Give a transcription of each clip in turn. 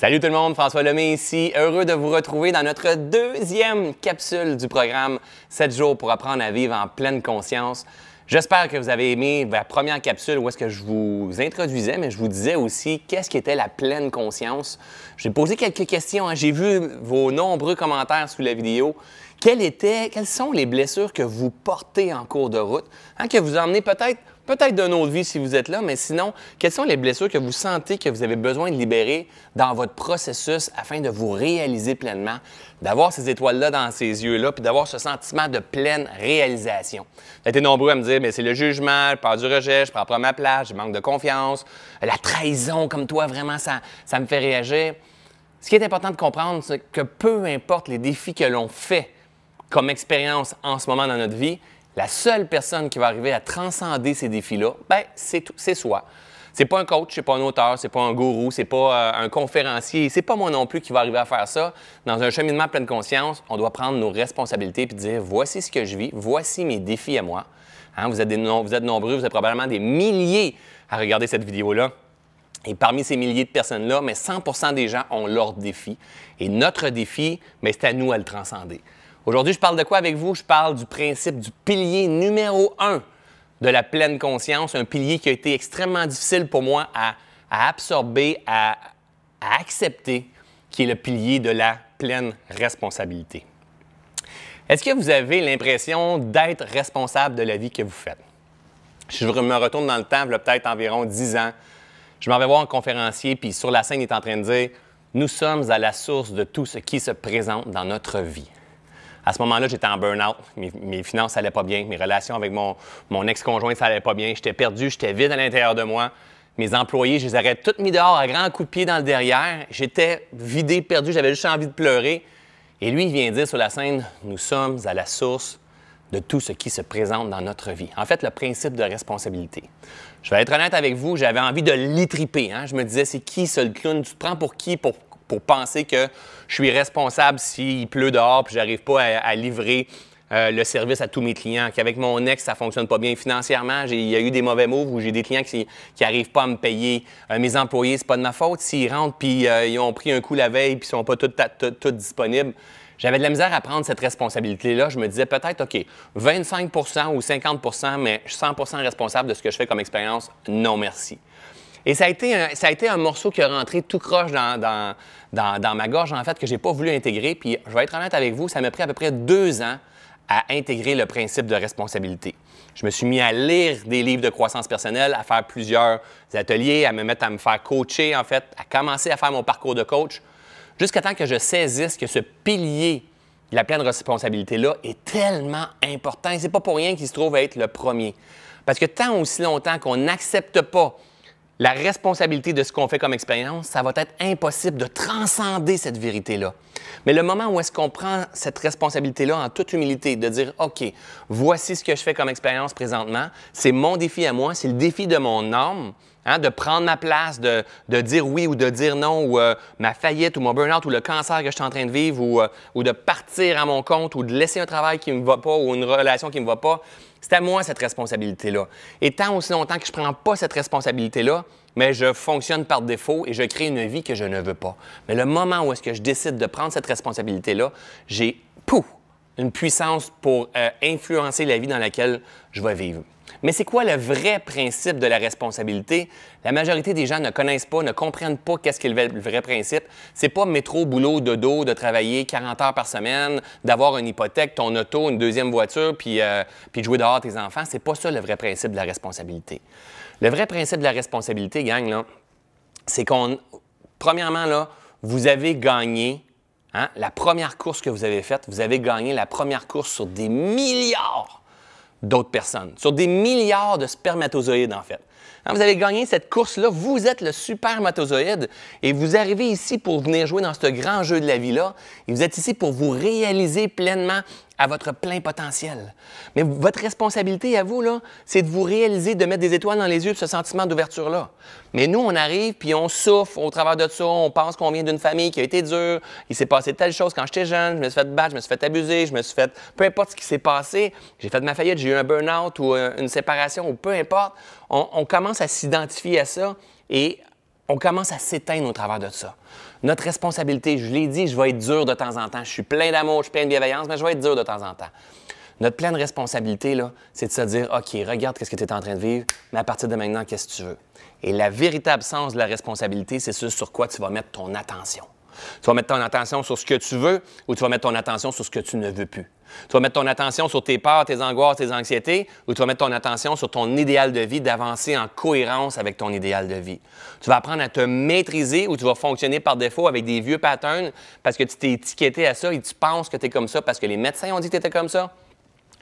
Salut tout le monde, François Lemay ici, heureux de vous retrouver dans notre deuxième capsule du programme 7 jours pour apprendre à vivre en pleine conscience. J'espère que vous avez aimé la première capsule où est-ce que je vous introduisais, mais je vous disais aussi qu'est-ce qu'était la pleine conscience. J'ai posé quelques questions, hein. j'ai vu vos nombreux commentaires sous la vidéo. Quelles, étaient, quelles sont les blessures que vous portez en cours de route, hein, que vous emmenez peut-être peut-être d'une autre vie si vous êtes là, mais sinon, quelles sont les blessures que vous sentez que vous avez besoin de libérer dans votre processus afin de vous réaliser pleinement, d'avoir ces étoiles-là dans ces yeux-là, puis d'avoir ce sentiment de pleine réalisation? Vous avez été nombreux à me dire, mais c'est le jugement, je parle du rejet, je prends pas ma place, je manque de confiance, la trahison comme toi, vraiment, ça, ça me fait réagir. Ce qui est important de comprendre, c'est que peu importe les défis que l'on fait comme expérience en ce moment dans notre vie, la seule personne qui va arriver à transcender ces défis-là, ben, c'est, soi. soi. C'est pas un coach, c'est pas un auteur, c'est pas un gourou, c'est pas euh, un conférencier, c'est pas moi non plus qui va arriver à faire ça. Dans un cheminement plein de conscience, on doit prendre nos responsabilités et dire voici ce que je vis, voici mes défis à moi. Hein, vous, êtes nombreux, vous êtes probablement des milliers à regarder cette vidéo-là. Et parmi ces milliers de personnes-là, mais 100 des gens ont leur défi. Et notre défi, mais ben, c'est à nous à le transcender. Aujourd'hui, je parle de quoi avec vous? Je parle du principe du pilier numéro un de la pleine conscience, un pilier qui a été extrêmement difficile pour moi à, absorber, à, accepter, qui est le pilier de la pleine responsabilité. Est-ce que vous avez l'impression d'être responsable de la vie que vous faites? Je me retourne dans le temps, il y a peut-être environ 10 ans. Je m'en vais voir un conférencier, puis sur la scène, il est en train de dire Nous sommes à la source de tout ce qui se présente dans notre vie. À ce moment-là, j'étais en burn-out. Mes, finances n'allaient pas bien. Mes relations avec mon, mon ex-conjoint, ça n'allait pas bien. J'étais perdu, j'étais vide à l'intérieur de moi. Mes employés, je les avais toutes mis dehors à grands coups de pied dans le derrière. J'étais vidé, perdu, j'avais juste envie de pleurer. Et lui, il vient dire sur la scène, nous sommes à la source de tout ce qui se présente dans notre vie. En fait, le principe de responsabilité. Je vais être honnête avec vous, j'avais envie de l'étriper. Hein. Je me disais, c'est qui ce clown? Tu te prends pour qui pour pour penser que je suis responsable s'il pleut dehors puis j'arrive pas à, livrer euh, le service à tous mes clients, qu'avec mon ex, ça fonctionne pas bien financièrement, il y a eu des mauvais mots, où j'ai des clients qui n'arrivent pas à me payer. Euh, mes employés, c'est pas de ma faute. S'ils rentrent puis euh, ils ont pris un coup la veille puis ils sont pas tous tout, disponibles, j'avais de la misère à prendre cette responsabilité-là. Je me disais peut-être, OK, 25 ou 50 mais je suis 100 responsable de ce que je fais comme expérience, non merci. Et ça a, été un, morceau qui a rentré tout croche dans, ma gorge, en fait, que je n'ai pas voulu intégrer. Puis je vais être honnête avec vous, ça m'a pris à peu près deux ans à intégrer le principe de responsabilité. Je me suis mis à lire des livres de croissance personnelle, à faire plusieurs ateliers, à me mettre à me faire coacher, en fait, à commencer à faire mon parcours de coach, jusqu'à temps que je saisisse que ce pilier de la pleine responsabilité-là est tellement important. Et ce n'est pas pour rien qu'il se trouve à être le premier. Parce que tant aussi longtemps qu'on n'accepte pas la responsabilité de ce qu'on fait comme expérience, ça va être impossible de transcender cette vérité-là. Mais le moment où est-ce qu'on prend cette responsabilité-là en toute humilité, de dire, OK, voici ce que je fais comme expérience présentement, c'est mon défi à moi, c'est le défi de mon âme, hein, de prendre ma place, de, de, dire oui ou de dire non, ou euh, ma faillite ou mon burn-out ou le cancer que je suis en train de vivre, ou, euh, ou de partir à mon compte, ou de laisser un travail qui ne me va pas, ou une relation qui ne me va pas, c'est à moi cette responsabilité-là. Et tant aussi longtemps que je ne prends pas cette responsabilité-là, mais je fonctionne par défaut et je crée une vie que je ne veux pas. Mais le moment où est-ce que je décide de prendre cette responsabilité-là, j'ai pouf, une puissance pour euh, influencer la vie dans laquelle je vais vivre. Mais c'est quoi le vrai principe de la responsabilité? La majorité des gens ne connaissent pas, ne comprennent pas qu'est-ce qu'est le vrai principe. C'est pas métro, boulot, dodo, de travailler 40 heures par semaine, d'avoir une hypothèque, ton auto, une deuxième voiture, euh, puis, de jouer dehors tes enfants. C'est pas ça le vrai principe de la responsabilité. Le vrai principe de la responsabilité, gang, c'est qu'on, premièrement, là, vous avez gagné Hein? La première course que vous avez faite, vous avez gagné la première course sur des milliards d'autres personnes, sur des milliards de spermatozoïdes en fait. Hein, vous avez gagné cette course-là, vous êtes le super matozoïde et vous arrivez ici pour venir jouer dans ce grand jeu de la vie-là. Et vous êtes ici pour vous réaliser pleinement à votre plein potentiel. Mais votre responsabilité à vous, là, c'est de vous réaliser, de mettre des étoiles dans les yeux de ce sentiment d'ouverture-là. Mais nous, on arrive, puis on souffre au travers de ça, on pense qu'on vient d'une famille qui a été dure, il s'est passé telle chose quand j'étais jeune, je me suis fait battre, je me suis fait abuser, je me suis fait... Peu importe ce qui s'est passé, j'ai fait de ma faillite, j'ai eu un burn-out ou euh, une séparation, ou peu importe, on, commence à s'identifier à ça et on commence à s'éteindre au travers de ça. Notre responsabilité, je l'ai dit, je vais être dur de temps en temps. Je suis plein d'amour, je suis plein de bienveillance, mais je vais être dur de temps en temps. Notre pleine responsabilité, là, c'est de se dire, OK, regarde ce que tu es en train de vivre, mais à partir de maintenant, qu'est-ce que tu veux? Et la véritable sens de la responsabilité, c'est ce sur quoi tu vas mettre ton attention. Tu vas mettre ton attention sur ce que tu veux ou tu vas mettre ton attention sur ce que tu ne veux plus. Tu vas mettre ton attention sur tes peurs, tes angoisses, tes anxiétés, ou tu vas mettre ton attention sur ton idéal de vie, d'avancer en cohérence avec ton idéal de vie. Tu vas apprendre à te maîtriser ou tu vas fonctionner par défaut avec des vieux patterns parce que tu t'es étiqueté à ça et tu penses que tu es comme ça parce que les médecins ont dit que tu étais comme ça.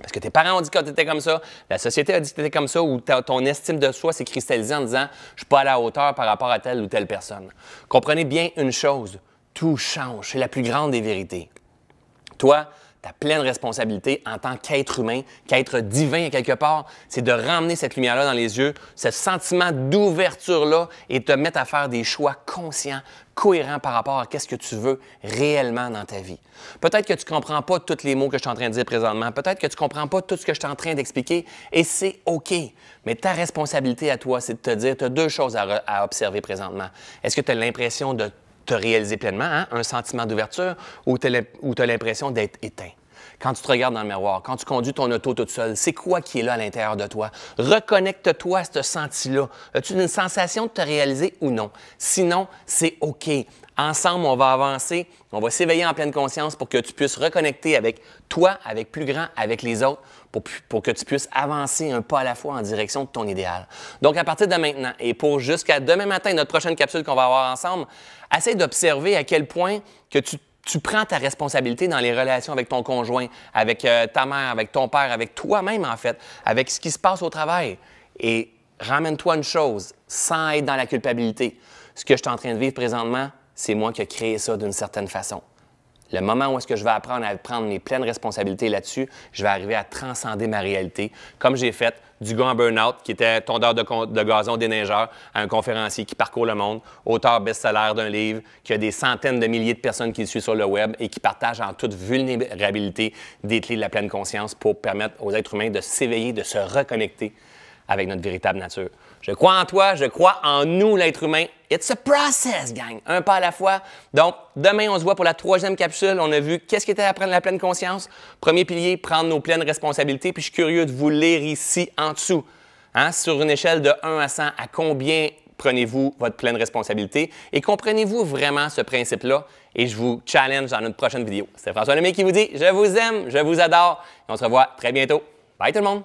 Parce que tes parents ont dit que tu étais comme ça, la société a dit que tu étais comme ça, ou ton estime de soi s'est cristallisée en disant Je suis pas à la hauteur par rapport à telle ou telle personne. Comprenez bien une chose tout change. C'est la plus grande des vérités. Toi, ta pleine responsabilité en tant qu'être humain, qu'être divin quelque part, c'est de ramener cette lumière-là dans les yeux, ce sentiment d'ouverture-là et te mettre à faire des choix conscients, cohérents par rapport à qu'est-ce que tu veux réellement dans ta vie. Peut-être que tu ne comprends pas tous les mots que je suis en train de dire présentement, peut-être que tu ne comprends pas tout ce que je suis en train d'expliquer et c'est OK. Mais ta responsabilité à toi, c'est de te dire, tu as deux choses à, à observer présentement. Est-ce que tu as l'impression de te réaliser pleinement, hein, un sentiment d'ouverture, ou tu as l'impression d'être éteint? quand tu te regardes dans le miroir, quand tu conduis ton auto toute seule, c'est quoi qui est là à l'intérieur de toi? Reconnecte-toi à ce senti-là. As-tu une sensation de te réaliser ou non? Sinon, c'est OK. Ensemble, on va avancer, on va s'éveiller en pleine conscience pour que tu puisses reconnecter avec toi, avec plus grand, avec les autres, pour, pour, que tu puisses avancer un pas à la fois en direction de ton idéal. Donc, à partir de maintenant et pour jusqu'à demain matin, notre prochaine capsule qu'on va avoir ensemble, essaie d'observer à quel point que tu tu prends ta responsabilité dans les relations avec ton conjoint, avec euh, ta mère, avec ton père, avec toi-même en fait, avec ce qui se passe au travail. Et ramène-toi une chose, sans être dans la culpabilité. Ce que je suis en train de vivre présentement, c'est moi qui ai créé ça d'une certaine façon. Le moment où est-ce que je vais apprendre à prendre mes pleines responsabilités là-dessus, je vais arriver à transcender ma réalité, comme j'ai fait du grand en burn-out qui était tondeur de, de gazon déneigeur à un conférencier qui parcourt le monde, auteur best-seller d'un livre, qui a des centaines de milliers de personnes qui le suivent sur le web et qui partage en toute vulnérabilité des clés de la pleine conscience pour permettre aux êtres humains de s'éveiller, de se reconnecter avec notre véritable nature. Je crois en toi, je crois en nous, l'être humain. It's a process, gang. Un pas à la fois. Donc, demain, on se voit pour la troisième capsule. On a vu qu'est-ce qui était à prendre la pleine conscience. Premier pilier, prendre nos pleines responsabilités. Puis, je suis curieux de vous lire ici en dessous. Hein, sur une échelle de 1 à 100, à combien prenez-vous votre pleine responsabilité et comprenez-vous vraiment ce principe-là? Et je vous challenge dans notre prochaine vidéo. C'est François Lemay qui vous dit Je vous aime, je vous adore on se revoit très bientôt. Bye tout le monde!